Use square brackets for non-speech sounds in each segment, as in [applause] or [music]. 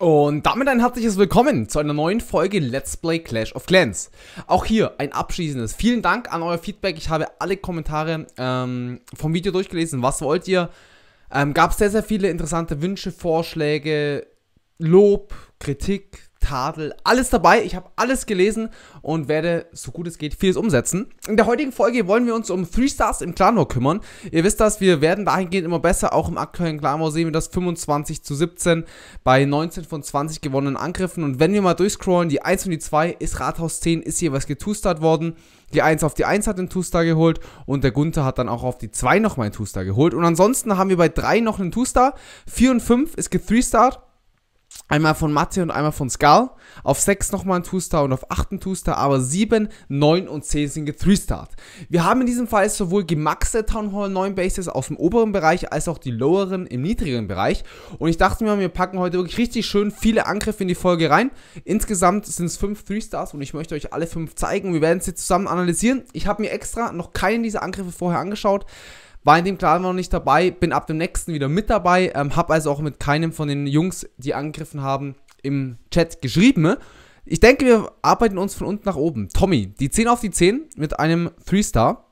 Und damit ein herzliches Willkommen zu einer neuen Folge Let's Play Clash of Clans. Auch hier ein abschließendes. Vielen Dank an euer Feedback. Ich habe alle Kommentare ähm, vom Video durchgelesen. Was wollt ihr? Ähm, Gab es sehr, sehr viele interessante Wünsche, Vorschläge, Lob, Kritik, Tadel, alles dabei. Ich habe alles gelesen und werde, so gut es geht, vieles umsetzen. In der heutigen Folge wollen wir uns um 3 Stars im Clan War kümmern. Ihr wisst das, wir werden dahingehend immer besser. Auch im aktuellen Clan War sehen wir das 25 zu 17 bei 19 von 20 gewonnenen Angriffen. Und wenn wir mal durchscrollen, die 1 und die 2 ist Rathaus 10, ist jeweils getustert worden. Die 1 auf die 1 hat den Two-Star geholt und der Gunther hat dann auch auf die 2 nochmal einen Two-Star geholt. Und ansonsten haben wir bei 3 noch einen Two-Star. 4 und 5 ist gethree-start. Einmal von Mathe und einmal von Skal. Auf 6 nochmal ein Two-Star und auf 8 ein Two-Star, aber 7, 9 und 10 sind gethree Wir haben in diesem Fall sowohl gemaxte Town Hall 9 Bases aus dem oberen Bereich als auch die loweren im niedrigeren Bereich. Und ich dachte mir, wir packen heute wirklich richtig schön viele Angriffe in die Folge rein. Insgesamt sind es 5 Three-Stars und ich möchte euch alle 5 zeigen. Wir werden sie zusammen analysieren. Ich habe mir extra noch keinen dieser Angriffe vorher angeschaut. War in dem Clan noch nicht dabei, bin ab dem nächsten wieder mit dabei, ähm, habe also auch mit keinem von den Jungs, die angegriffen haben, im Chat geschrieben. Ich denke, wir arbeiten uns von unten nach oben. Tommy, die 10 auf die 10 mit einem 3-Star.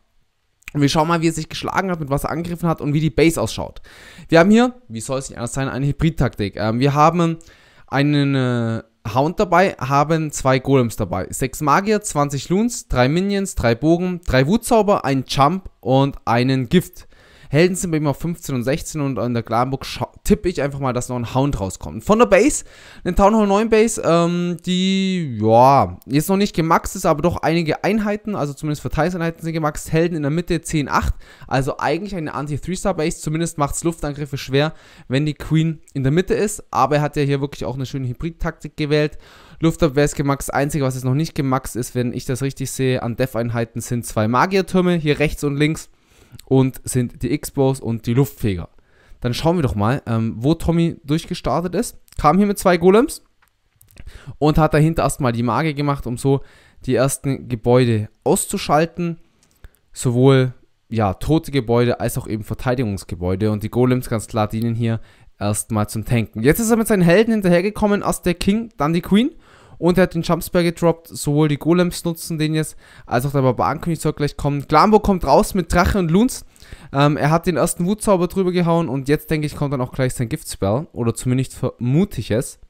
Und wir schauen mal, wie er sich geschlagen hat, mit was er angegriffen hat und wie die Base ausschaut. Wir haben hier, wie soll es nicht anders sein, eine Hybrid-Taktik. Ähm, wir haben einen äh, Hound dabei, haben zwei Golems dabei. Sechs Magier, 20 Loons, drei Minions, drei Bogen, drei Wutzauber, einen Jump und einen Gift. Helden sind bei ihm auf 15 und 16 und in der Glamburg tippe ich einfach mal, dass noch ein Hound rauskommt. Von der Base, eine Town Hall 9 Base, ähm, die, ja, jetzt noch nicht gemaxt ist, aber doch einige Einheiten, also zumindest Verteilseinheiten sind gemaxt. Helden in der Mitte 10-8, also eigentlich eine Anti-3-Star-Base, zumindest macht es Luftangriffe schwer, wenn die Queen in der Mitte ist, aber er hat ja hier wirklich auch eine schöne Hybrid-Taktik gewählt. Luftabwehr ist gemaxt. Einzige, was jetzt noch nicht gemaxt ist, wenn ich das richtig sehe, an Def-Einheiten sind zwei Magiertürme, hier rechts und links und sind die X-Bows und die Luftfeger. Dann schauen wir doch mal, ähm, wo Tommy durchgestartet ist. Kam hier mit zwei Golems und hat dahinter erstmal die Magie gemacht, um so die ersten Gebäude auszuschalten. Sowohl ja, tote Gebäude als auch eben Verteidigungsgebäude. Und die Golems ganz klar dienen hier erstmal zum Tanken. Jetzt ist er mit seinen Helden hinterhergekommen, erst der King, dann die Queen. Und er hat den Jumpspell gedroppt. Sowohl die Golems nutzen den jetzt, als auch der Barbarenkönig soll gleich kommen. Glambo kommt raus mit Drache und Lunz. Ähm, er hat den ersten Wutzauber drüber gehauen und jetzt, denke ich, kommt dann auch gleich sein Giftspell. Oder zumindest vermute ich es.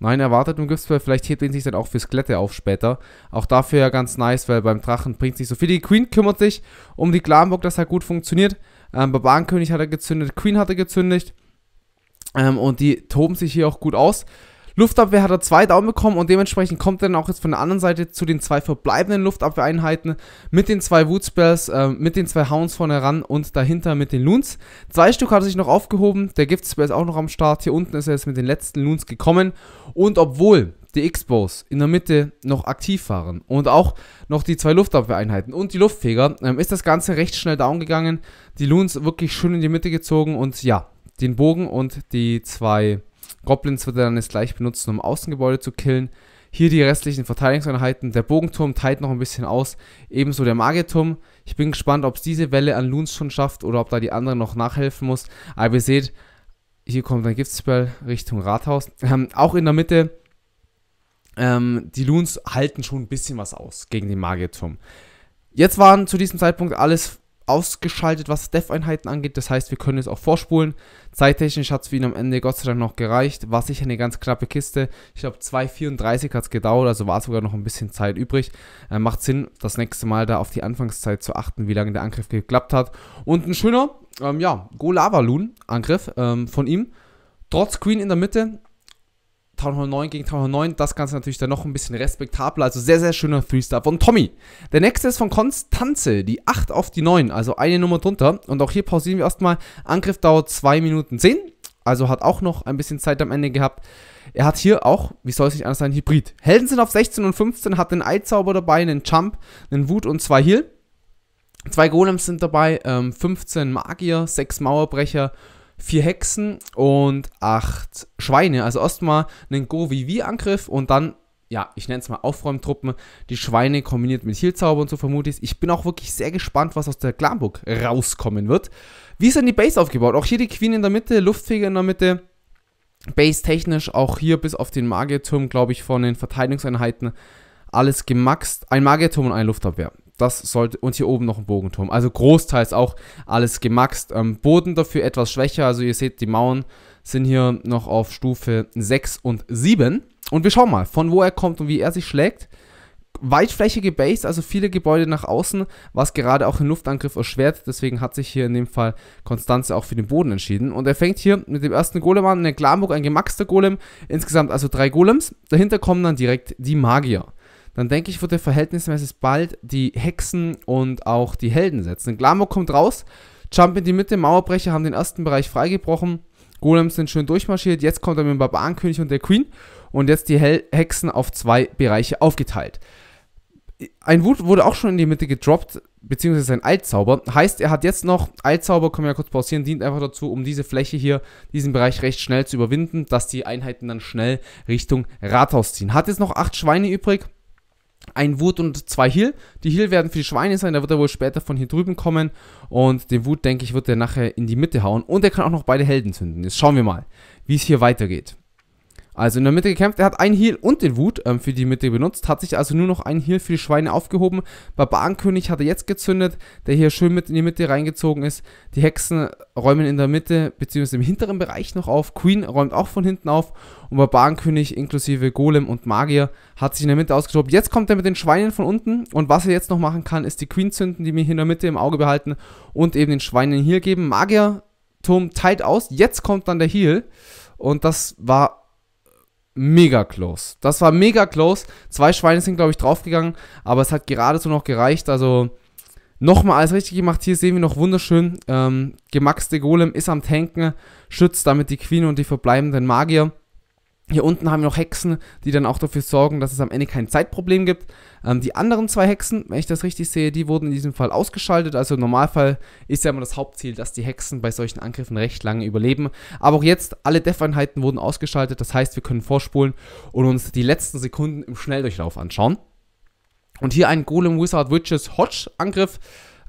Nein, er erwartet im Giftspell. Vielleicht hebt ihn sich dann auch für Skelette auf später. Auch dafür ja ganz nice, weil beim Drachen bringt es nicht so viel. Die Queen kümmert sich um die Glamburg, dass er gut funktioniert. Ähm, Barbarenkönig hat er gezündet, Queen hat er gezündet. Ähm, und die toben sich hier auch gut aus. Luftabwehr hat er zwei Down bekommen und dementsprechend kommt er dann auch jetzt von der anderen Seite zu den zwei verbleibenden Luftabwehreinheiten mit den zwei Woodspells, äh, mit den zwei Hounds vorne ran und dahinter mit den Loons. Zwei Stück hat er sich noch aufgehoben, der Giftspell ist auch noch am Start. Hier unten ist er jetzt mit den letzten Loons gekommen und obwohl die X-Bows in der Mitte noch aktiv waren und auch noch die zwei Luftabwehreinheiten und die Luftfeger, ähm, ist das Ganze recht schnell down gegangen. Die Loons wirklich schön in die Mitte gezogen und ja, den Bogen und die zwei Goblins wird er dann jetzt gleich benutzen, um Außengebäude zu killen. Hier die restlichen Verteidigungseinheiten. Der Bogenturm teilt noch ein bisschen aus. Ebenso der Magierturm. Ich bin gespannt, ob es diese Welle an Loons schon schafft oder ob da die andere noch nachhelfen muss. Aber ihr seht, hier kommt ein Giftspell Richtung Rathaus. Ähm, auch in der Mitte, ähm, die Loons halten schon ein bisschen was aus gegen den Magierturm. Jetzt waren zu diesem Zeitpunkt alles ausgeschaltet, was Dev-Einheiten angeht. Das heißt, wir können es auch vorspulen. Zeittechnisch hat es für ihn am Ende Gott sei Dank noch gereicht. War sicher eine ganz knappe Kiste. Ich glaube, 2,34 hat es gedauert, also war sogar noch ein bisschen Zeit übrig. Äh, macht Sinn, das nächste Mal da auf die Anfangszeit zu achten, wie lange der Angriff geklappt hat. Und ein schöner, ähm, ja, Golava-Loon-Angriff ähm, von ihm. Trotz Queen in der Mitte, Town Hall 9 gegen Town Hall 9. Das Ganze natürlich dann noch ein bisschen respektabler. Also sehr, sehr schöner Freestyle von Tommy. Der nächste ist von Konstanze, die 8 auf die 9, also eine Nummer drunter. Und auch hier pausieren wir erstmal. Angriff dauert 2 Minuten 10, also hat auch noch ein bisschen Zeit am Ende gehabt. Er hat hier auch, wie soll es nicht anders sein, Hybrid. Helden sind auf 16 und 15, hat einen Eizauber dabei, einen Jump, einen Wut und zwei Heal. Zwei Golems sind dabei, ähm, 15 Magier, 6 Mauerbrecher vier Hexen und acht Schweine. Also erstmal einen Go-Vivi-Angriff und dann ja, ich nenne es mal Aufräumtruppen, die Schweine kombiniert mit Healzauber und so vermute ich. Ich bin auch wirklich sehr gespannt, was aus der Glamburg rauskommen wird. Wie ist denn die Base aufgebaut? Auch hier die Queen in der Mitte, Luftfeger in der Mitte. Base technisch auch hier bis auf den Magierturm, glaube ich, von den Verteidigungseinheiten alles gemaxt. Ein Magierturm und eine Luftabwehr das sollte, und hier oben noch ein Bogenturm. Also großteils auch alles gemaxt. Ähm, Boden dafür etwas schwächer, also ihr seht, die Mauern sind hier noch auf Stufe 6 und 7. Und wir schauen mal, von wo er kommt und wie er sich schlägt. Weitflächige Base, also viele Gebäude nach außen, was gerade auch den Luftangriff erschwert. Deswegen hat sich hier in dem Fall Konstanze auch für den Boden entschieden. Und er fängt hier mit dem ersten Golem an, in der Glamburg, ein gemaxter Golem. Insgesamt also drei Golems. Dahinter kommen dann direkt die Magier dann denke ich, wird er verhältnismäßig bald die Hexen und auch die Helden setzen. Glamour kommt raus, Jump in die Mitte, Mauerbrecher haben den ersten Bereich freigebrochen, Golems sind schön durchmarschiert, jetzt kommt er mit dem Barbarenkönig und der Queen und jetzt die Hel Hexen auf zwei Bereiche aufgeteilt. Ein Wut wurde auch schon in die Mitte gedroppt, beziehungsweise sein Altzauber. Heißt, er hat jetzt noch, Altzauber, können wir ja kurz pausieren, dient einfach dazu, um diese Fläche hier, diesen Bereich recht schnell zu überwinden, dass die Einheiten dann schnell Richtung Rathaus ziehen. Hat jetzt noch acht Schweine übrig, ein Wut und zwei Heal. Die Heal werden für die Schweine sein, da wird er wohl später von hier drüben kommen. Und den Wut, denke ich, wird er nachher in die Mitte hauen. Und er kann auch noch beide Helden zünden. Jetzt schauen wir mal, wie es hier weitergeht. Also in der Mitte gekämpft. Er hat einen Heal und den Wut ähm, für die Mitte benutzt. Hat sich also nur noch einen Heal für die Schweine aufgehoben. Barbarenkönig hat er jetzt gezündet, der hier schön mit in die Mitte reingezogen ist. Die Hexen räumen in der Mitte bzw. im hinteren Bereich noch auf. Queen räumt auch von hinten auf. Und Barbarenkönig inklusive Golem und Magier hat sich in der Mitte ausgeschoben. Jetzt kommt er mit den Schweinen von unten. Und was er jetzt noch machen kann, ist die Queen zünden, die wir hier in der Mitte im Auge behalten. Und eben den Schweinen hier geben. Magier Turm teilt aus. Jetzt kommt dann der Heal. Und das war mega close. Das war mega close. Zwei Schweine sind, glaube ich, draufgegangen, aber es hat geradezu noch gereicht. Also nochmal alles richtig gemacht. Hier sehen wir noch wunderschön. Ähm, gemaxte Golem ist am Tanken, schützt damit die Queen und die verbleibenden Magier. Hier unten haben wir noch Hexen, die dann auch dafür sorgen, dass es am Ende kein Zeitproblem gibt. Ähm, die anderen zwei Hexen, wenn ich das richtig sehe, die wurden in diesem Fall ausgeschaltet. Also im Normalfall ist ja immer das Hauptziel, dass die Hexen bei solchen Angriffen recht lange überleben. Aber auch jetzt, alle Def-Einheiten wurden ausgeschaltet. Das heißt, wir können vorspulen und uns die letzten Sekunden im Schnelldurchlauf anschauen. Und hier ein Golem Wizard Witches Hodge Angriff.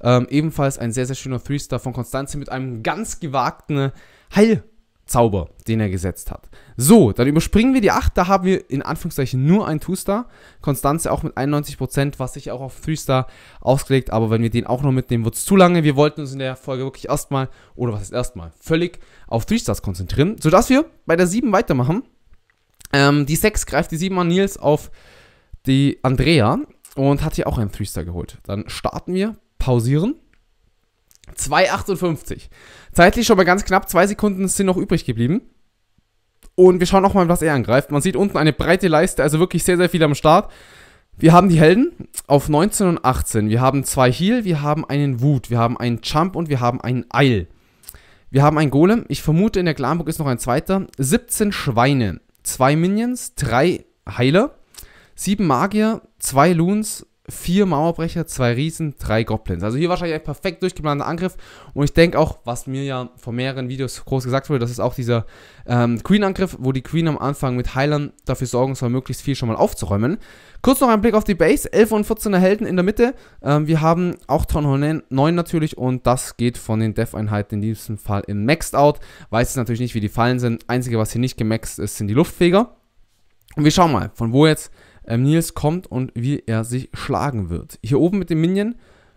Ähm, ebenfalls ein sehr, sehr schöner Three-Star von Konstanze mit einem ganz gewagten Heil- Zauber, den er gesetzt hat. So, dann überspringen wir die 8. Da haben wir in Anführungszeichen nur einen 2-Star. Konstanze auch mit 91%, was sich auch auf 3-Star ausgelegt. Aber wenn wir den auch noch mitnehmen, wird es zu lange. Wir wollten uns in der Folge wirklich erstmal, oder was ist erstmal, völlig auf 3-Stars konzentrieren, sodass wir bei der 7 weitermachen. Ähm, die 6 greift die 7 an Nils auf die Andrea und hat hier auch einen 3-Star geholt. Dann starten wir, pausieren 2,58. Zeitlich schon mal ganz knapp, zwei Sekunden sind noch übrig geblieben. Und wir schauen auch mal, was er angreift. Man sieht unten eine breite Leiste, also wirklich sehr, sehr viel am Start. Wir haben die Helden auf 19 und 18. Wir haben zwei Heal, wir haben einen Wut, wir haben einen Jump und wir haben einen Eil. Wir haben einen Golem. Ich vermute, in der Glamburg ist noch ein zweiter. 17 Schweine, zwei Minions, drei Heiler, sieben Magier, zwei Loons, vier Mauerbrecher, zwei Riesen, drei Goblins. Also hier wahrscheinlich ein perfekt durchgeplanter Angriff. Und ich denke auch, was mir ja vor mehreren Videos groß gesagt wurde, das ist auch dieser ähm, Queen-Angriff, wo die Queen am Anfang mit Heilern dafür sorgen soll, möglichst viel schon mal aufzuräumen. Kurz noch ein Blick auf die Base. 11 und 14er Helden in der Mitte. Ähm, wir haben auch Town Hall 9 natürlich und das geht von den Dev-Einheiten in diesem Fall in Maxed Out. Weiß jetzt natürlich nicht, wie die Fallen sind. Einzige, was hier nicht gemaxed ist, sind die Luftfeger. Und wir schauen mal, von wo jetzt ähm, Nils kommt und wie er sich schlagen wird. Hier oben mit dem Minion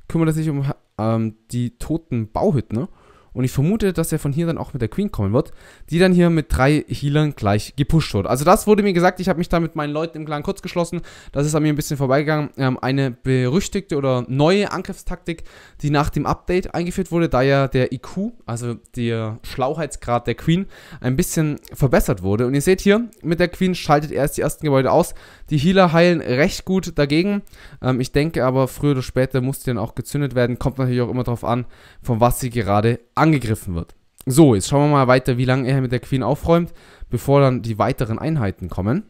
kümmert er sich um ähm, die toten Bauhütten. Und ich vermute, dass er von hier dann auch mit der Queen kommen wird, die dann hier mit drei Healern gleich gepusht wird. Also das wurde mir gesagt, ich habe mich da mit meinen Leuten im Clan kurz geschlossen. Das ist an mir ein bisschen vorbeigegangen. Ähm, eine berüchtigte oder neue Angriffstaktik, die nach dem Update eingeführt wurde, da ja der IQ, also der Schlauheitsgrad der Queen, ein bisschen verbessert wurde. Und ihr seht hier, mit der Queen schaltet er erst die ersten Gebäude aus, die Healer heilen recht gut dagegen. Ähm, ich denke aber, früher oder später muss die dann auch gezündet werden. Kommt natürlich auch immer darauf an, von was sie gerade angegriffen wird. So, jetzt schauen wir mal weiter, wie lange er mit der Queen aufräumt, bevor dann die weiteren Einheiten kommen.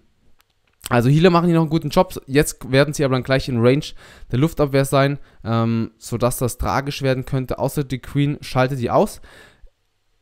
Also Healer machen hier noch einen guten Job. Jetzt werden sie aber dann gleich in Range der Luftabwehr sein, ähm, sodass das tragisch werden könnte. Außer die Queen schaltet die aus.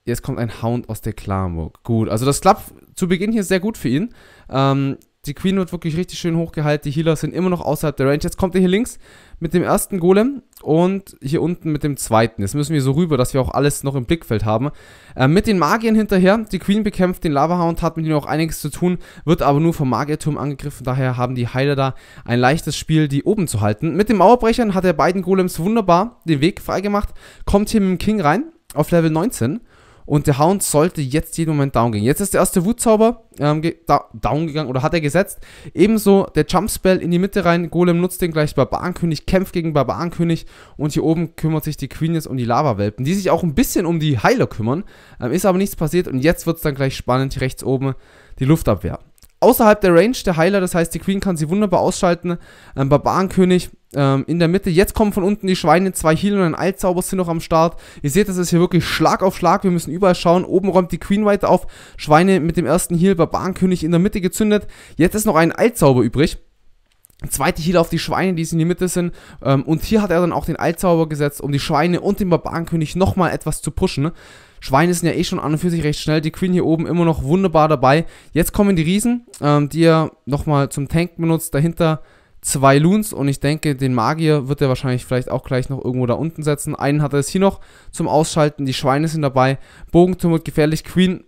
Jetzt kommt ein Hound aus der Klarburg. Gut, also das klappt zu Beginn hier sehr gut für ihn. Ähm, die Queen wird wirklich richtig schön hochgehalten. Die Healer sind immer noch außerhalb der Range. Jetzt kommt er hier links mit dem ersten Golem und hier unten mit dem zweiten. Jetzt müssen wir so rüber, dass wir auch alles noch im Blickfeld haben. Äh, mit den Magiern hinterher. Die Queen bekämpft den Lavahound, hat mit ihm auch einiges zu tun, wird aber nur vom Magierturm angegriffen. Daher haben die Heiler da ein leichtes Spiel, die oben zu halten. Mit den Mauerbrechern hat er beiden Golems wunderbar den Weg freigemacht. Kommt hier mit dem King rein auf Level 19 und der Hound sollte jetzt jeden Moment down gehen. Jetzt ist der erste Wutzauber ähm, da down gegangen oder hat er gesetzt. Ebenso der Jumpspell in die Mitte rein. Golem nutzt den gleich Barbarenkönig, kämpft gegen Barbarenkönig. Und hier oben kümmert sich die Queen jetzt um die Lava-Welpen, die sich auch ein bisschen um die Heiler kümmern. Ähm, ist aber nichts passiert und jetzt wird es dann gleich spannend. Hier rechts oben die Luftabwehr außerhalb der Range der Heiler, das heißt, die Queen kann sie wunderbar ausschalten. Ähm, Barbarenkönig ähm, in der Mitte. Jetzt kommen von unten die Schweine, zwei Heal und ein Altzauber sind noch am Start. Ihr seht, das ist hier wirklich Schlag auf Schlag. Wir müssen überall schauen. Oben räumt die Queen weiter auf. Schweine mit dem ersten Heal, Barbarenkönig in der Mitte gezündet. Jetzt ist noch ein Altzauber übrig. Zweite Heal auf die Schweine, die in die Mitte sind. Ähm, und hier hat er dann auch den Altzauber gesetzt, um die Schweine und den Barbarenkönig nochmal etwas zu pushen. Schweine sind ja eh schon an und für sich recht schnell. Die Queen hier oben immer noch wunderbar dabei. Jetzt kommen die Riesen, ähm, die er nochmal zum Tank benutzt. Dahinter zwei Loons und ich denke, den Magier wird er wahrscheinlich vielleicht auch gleich noch irgendwo da unten setzen. Einen hat er jetzt hier noch zum Ausschalten. Die Schweine sind dabei. Bogenturm wird gefährlich. Queen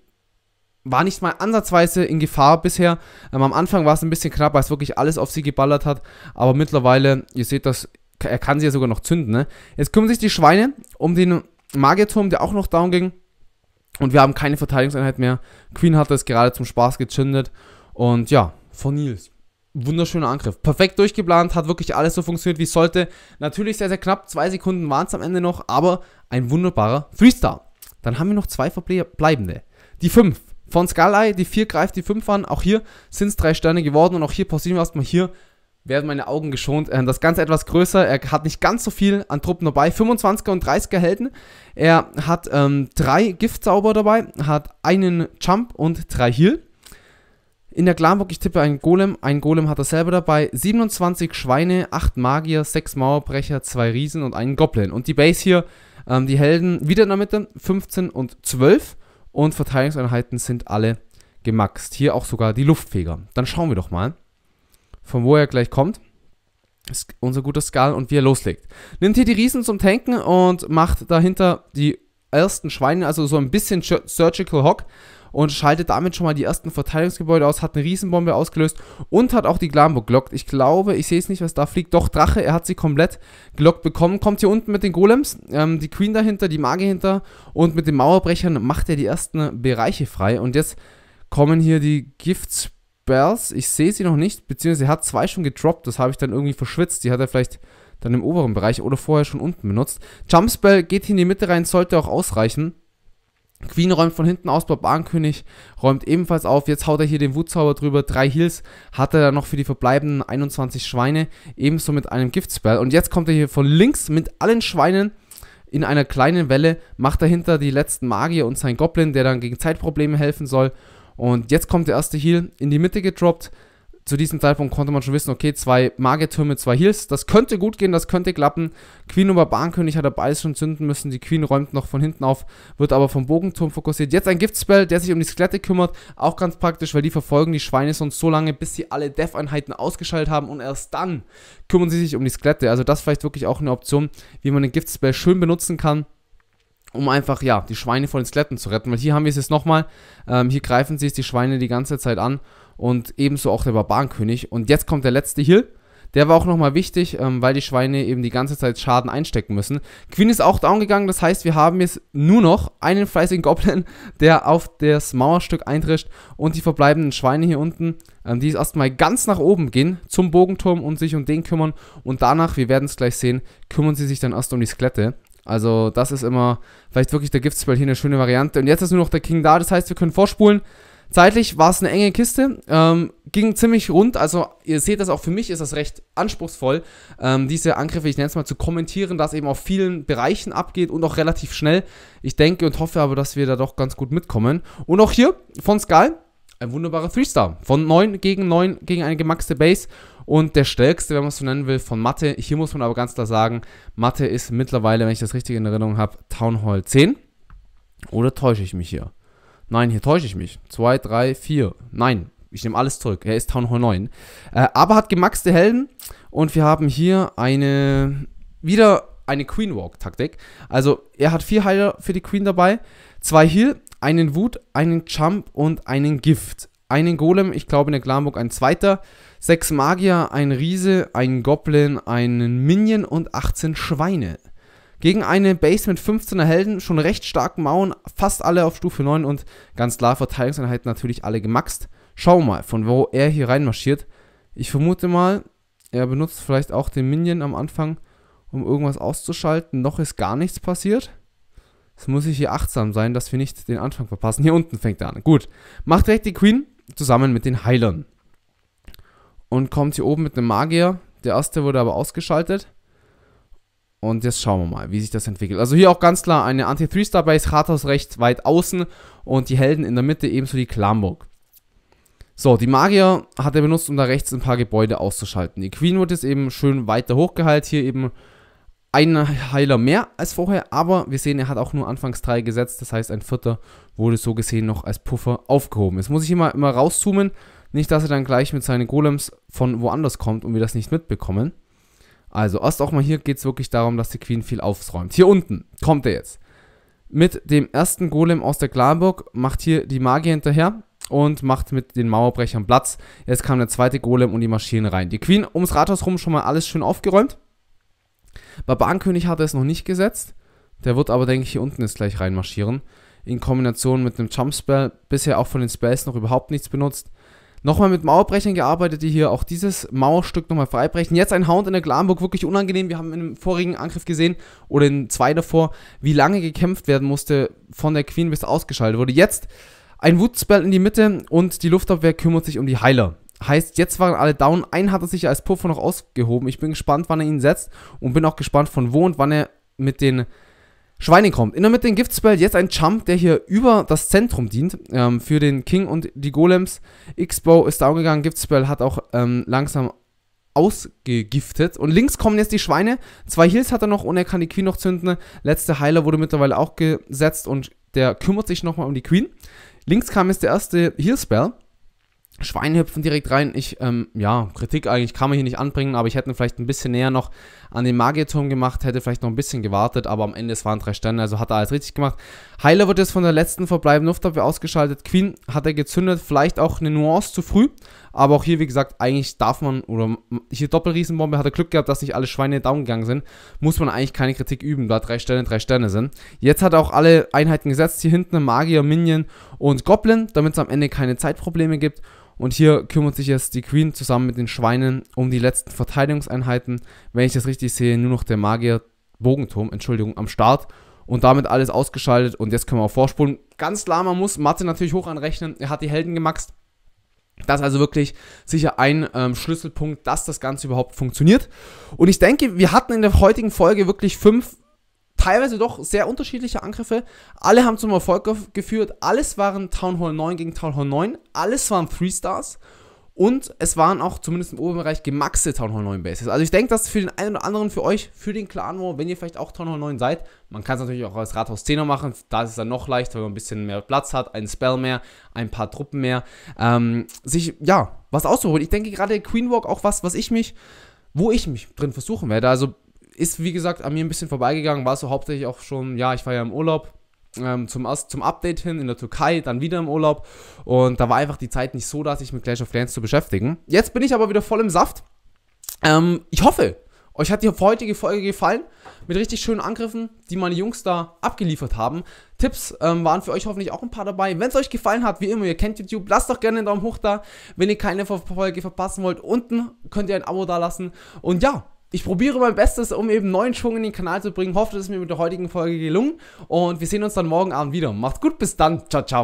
war nicht mal ansatzweise in Gefahr bisher. Ähm, am Anfang war es ein bisschen knapp, weil es wirklich alles auf sie geballert hat. Aber mittlerweile, ihr seht das, er kann sie ja sogar noch zünden. Ne? Jetzt kümmern sich die Schweine um den Magierturm, der auch noch down ging. Und wir haben keine Verteidigungseinheit mehr. Queen hat das gerade zum Spaß gezündet. Und ja, von Nils. Wunderschöner Angriff. Perfekt durchgeplant, hat wirklich alles so funktioniert, wie es sollte. Natürlich sehr, sehr knapp. Zwei Sekunden waren es am Ende noch, aber ein wunderbarer Freestar. Dann haben wir noch zwei verbleibende. Die fünf. Von Skyline, die 4 greift die 5 an. Auch hier sind es 3 Sterne geworden und auch hier pausieren wir erstmal. Hier werden meine Augen geschont. Äh, das Ganze etwas größer. Er hat nicht ganz so viel an Truppen dabei. 25er und 30er Helden. Er hat ähm, Giftzauber dabei, hat einen Jump und 3 Heal. In der Glamburg, ich tippe einen Golem. Ein Golem hat er selber dabei. 27 Schweine, 8 Magier, 6 Mauerbrecher, 2 Riesen und einen Goblin. Und die Base hier, ähm, die Helden wieder in der Mitte, 15 und 12 und Verteidigungseinheiten sind alle gemaxt. Hier auch sogar die Luftfeger. Dann schauen wir doch mal, von wo er gleich kommt. unser guter Skal und wie er loslegt. Nimmt hier die Riesen zum Tanken und macht dahinter die ersten Schweine, also so ein bisschen Surgical Hock und schaltet damit schon mal die ersten Verteidigungsgebäude aus, hat eine Riesenbombe ausgelöst und hat auch die Glamour gelockt. Ich glaube, ich sehe es nicht, was da fliegt. Doch, Drache, er hat sie komplett gelockt bekommen. Kommt hier unten mit den Golems, ähm, die Queen dahinter, die Mage hinter und mit den Mauerbrechern macht er die ersten Bereiche frei. Und jetzt kommen hier die Gifts Bells. Ich sehe sie noch nicht, beziehungsweise hat zwei schon gedroppt. Das habe ich dann irgendwie verschwitzt. Die hat er vielleicht dann im oberen Bereich oder vorher schon unten benutzt. Jumpspell geht hier in die Mitte rein, sollte auch ausreichen. Queen räumt von hinten aus, Bob Arnkönig räumt ebenfalls auf. Jetzt haut er hier den Wutzauber drüber. Drei Heals hat er dann noch für die verbleibenden 21 Schweine. Ebenso mit einem Giftspell. Und jetzt kommt er hier von links mit allen Schweinen in einer kleinen Welle. Macht dahinter die letzten Magier und sein Goblin, der dann gegen Zeitprobleme helfen soll. Und jetzt kommt der erste Heal in die Mitte gedroppt zu diesem Zeitpunkt konnte man schon wissen, okay, zwei Magetürme, zwei Heals, das könnte gut gehen, das könnte klappen. Queen über Bahnkönig hat er beides schon zünden müssen, die Queen räumt noch von hinten auf, wird aber vom Bogenturm fokussiert. Jetzt ein Giftspell, der sich um die Skelette kümmert, auch ganz praktisch, weil die verfolgen die Schweine sonst so lange, bis sie alle death einheiten ausgeschaltet haben und erst dann kümmern sie sich um die Skelette. Also das ist vielleicht wirklich auch eine Option, wie man den Giftspell schön benutzen kann um einfach, ja, die Schweine vor den Skeletten zu retten. Weil hier haben wir es jetzt nochmal. Ähm, hier greifen sie die Schweine die ganze Zeit an und ebenso auch der Barbarenkönig. Und jetzt kommt der letzte Heal. Der war auch nochmal wichtig, ähm, weil die Schweine eben die ganze Zeit Schaden einstecken müssen. Queen ist auch down gegangen, das heißt, wir haben jetzt nur noch einen fleißigen Goblin, [laughs] der auf das Mauerstück eintrischt und die verbleibenden Schweine hier unten, ähm, die erstmal ganz nach oben gehen zum Bogenturm und sich um den kümmern und danach, wir werden es gleich sehen, kümmern sie sich dann erst um die Skelette. Also das ist immer vielleicht wirklich der Giftspell hier eine schöne Variante. Und jetzt ist nur noch der King da, das heißt, wir können vorspulen. Zeitlich war es eine enge Kiste, ähm, ging ziemlich rund, also ihr seht das auch für mich ist das recht anspruchsvoll, ähm, diese Angriffe, ich nenne es mal, zu kommentieren, dass eben auf vielen Bereichen abgeht und auch relativ schnell. Ich denke und hoffe aber, dass wir da doch ganz gut mitkommen. Und auch hier von Skal, ein wunderbarer 3-Star. Von 9 gegen 9 gegen eine gemaxte Base und der stärkste, wenn man es so nennen will, von Mathe. Hier muss man aber ganz klar sagen, Mathe ist mittlerweile, wenn ich das richtig in Erinnerung habe, Town Hall 10. Oder täusche ich mich hier? Nein, hier täusche ich mich. 2, 3, 4. Nein, ich nehme alles zurück. Er ist Town Hall 9. Äh, aber hat gemaxte Helden. Und wir haben hier eine. Wieder eine Queen Walk Taktik. Also, er hat vier Heiler für die Queen dabei. Zwei Heal, einen Wut, einen Jump und einen Gift. Einen Golem, ich glaube in der Glamburg ein zweiter. Sechs Magier, ein Riese, ein Goblin, einen Minion und 18 Schweine. Gegen eine Base mit 15er Helden, schon recht starken Mauern, fast alle auf Stufe 9 und ganz klar Verteidigungseinheiten natürlich alle gemaxt. Schau mal, von wo er hier reinmarschiert. Ich vermute mal, er benutzt vielleicht auch den Minion am Anfang, um irgendwas auszuschalten. Noch ist gar nichts passiert. Jetzt muss ich hier achtsam sein, dass wir nicht den Anfang verpassen. Hier unten fängt er an. Gut, macht direkt die Queen zusammen mit den Heilern. Und kommt hier oben mit einem Magier. Der erste wurde aber ausgeschaltet. Und jetzt schauen wir mal, wie sich das entwickelt. Also hier auch ganz klar eine Anti-3-Star-Base, Rathaus recht weit außen und die Helden in der Mitte, ebenso die Klamburg. So, die Magier hat er benutzt, um da rechts ein paar Gebäude auszuschalten. Die Queen wird jetzt eben schön weiter hochgeheilt, hier eben ein Heiler mehr als vorher, aber wir sehen, er hat auch nur anfangs drei gesetzt, das heißt ein vierter wurde so gesehen noch als Puffer aufgehoben. Jetzt muss ich immer, immer rauszoomen, nicht, dass er dann gleich mit seinen Golems von woanders kommt und wir das nicht mitbekommen. Also erst auch mal hier geht es wirklich darum, dass die Queen viel aufräumt. Hier unten kommt er jetzt. Mit dem ersten Golem aus der Klarburg macht hier die Magie hinterher und macht mit den Mauerbrechern Platz. Jetzt kam der zweite Golem und die Maschinen rein. Die Queen ums Rathaus rum schon mal alles schön aufgeräumt. Barbarenkönig hat er es noch nicht gesetzt. Der wird aber, denke ich, hier unten jetzt gleich reinmarschieren. In Kombination mit einem Jumpspell. Bisher auch von den Spells noch überhaupt nichts benutzt. Nochmal mit Mauerbrechern gearbeitet, die hier auch dieses Mauerstück nochmal freibrechen. Jetzt ein Hound in der Glanburg, wirklich unangenehm. Wir haben im vorigen Angriff gesehen, oder in zwei davor, wie lange gekämpft werden musste von der Queen, bis ausgeschaltet wurde. Jetzt ein Woodspell in die Mitte und die Luftabwehr kümmert sich um die Heiler. Heißt, jetzt waren alle down. Einen hat er sich als Puffer noch ausgehoben. Ich bin gespannt, wann er ihn setzt und bin auch gespannt, von wo und wann er mit den Schweine kommt. In der Mitte den Giftspell, jetzt ein Chump, der hier über das Zentrum dient, ähm, für den King und die Golems. X-Bow ist down gegangen, Giftspell hat auch ähm, langsam ausgegiftet. Und links kommen jetzt die Schweine. Zwei Heals hat er noch und er kann die Queen noch zünden. Letzte Heiler wurde mittlerweile auch gesetzt und der kümmert sich nochmal um die Queen. Links kam jetzt der erste Heal-Spell. Schweine hüpfen direkt rein. Ich, ähm, ja, Kritik eigentlich kann man hier nicht anbringen, aber ich hätte ihn vielleicht ein bisschen näher noch an den Magierturm gemacht, hätte vielleicht noch ein bisschen gewartet, aber am Ende es waren drei Sterne, also hat er alles richtig gemacht. Heiler wird jetzt von der letzten verbleibenden Luftabwehr ausgeschaltet. Queen hat er gezündet, vielleicht auch eine Nuance zu früh, aber auch hier, wie gesagt, eigentlich darf man, oder hier Doppelriesenbombe, hat er Glück gehabt, dass nicht alle Schweine down gegangen sind, muss man eigentlich keine Kritik üben, da drei Sterne, drei Sterne sind. Jetzt hat er auch alle Einheiten gesetzt, hier hinten Magier, Minion und Goblin, damit es am Ende keine Zeitprobleme gibt. Und hier kümmert sich jetzt die Queen zusammen mit den Schweinen um die letzten Verteidigungseinheiten. Wenn ich das richtig sehe, nur noch der Magier Bogenturm, Entschuldigung, am Start. Und damit alles ausgeschaltet. Und jetzt können wir auch vorspulen. Ganz klar, man muss Mathe natürlich hoch anrechnen. Er hat die Helden gemaxt. Das ist also wirklich sicher ein ähm, Schlüsselpunkt, dass das Ganze überhaupt funktioniert. Und ich denke, wir hatten in der heutigen Folge wirklich fünf teilweise doch sehr unterschiedliche Angriffe. Alle haben zum Erfolg geführt. Alles waren Town Hall 9 gegen Town Hall 9. Alles waren 3 Stars. Und es waren auch zumindest im oberen Bereich gemaxte Town Hall 9 Bases. Also ich denke, dass für den einen oder anderen, für euch, für den Clan War, wenn ihr vielleicht auch Town Hall 9 seid, man kann es natürlich auch als Rathaus 10er machen, da ist es dann noch leichter, wenn man ein bisschen mehr Platz hat, einen Spell mehr, ein paar Truppen mehr, ähm, sich, ja, was auszuholen. Ich denke gerade Queen Walk auch was, was ich mich, wo ich mich drin versuchen werde. Also ist, wie gesagt, an mir ein bisschen vorbeigegangen, war so hauptsächlich auch schon, ja, ich war ja im Urlaub. Ähm, zum, zum Update hin in der Türkei, dann wieder im Urlaub und da war einfach die Zeit nicht so, dass ich mit Clash of Clans zu beschäftigen. Jetzt bin ich aber wieder voll im Saft. Ähm, ich hoffe, euch hat die heutige Folge gefallen. Mit richtig schönen Angriffen, die meine Jungs da abgeliefert haben. Tipps ähm, waren für euch hoffentlich auch ein paar dabei. Wenn es euch gefallen hat, wie immer, ihr kennt YouTube, lasst doch gerne einen Daumen hoch da. Wenn ihr keine Folge verpassen wollt, unten könnt ihr ein Abo dalassen. Und ja, ich probiere mein Bestes, um eben neuen Schwung in den Kanal zu bringen. Hoffe, das ist mir mit der heutigen Folge gelungen. Und wir sehen uns dann morgen Abend wieder. Macht's gut, bis dann. Ciao, ciao.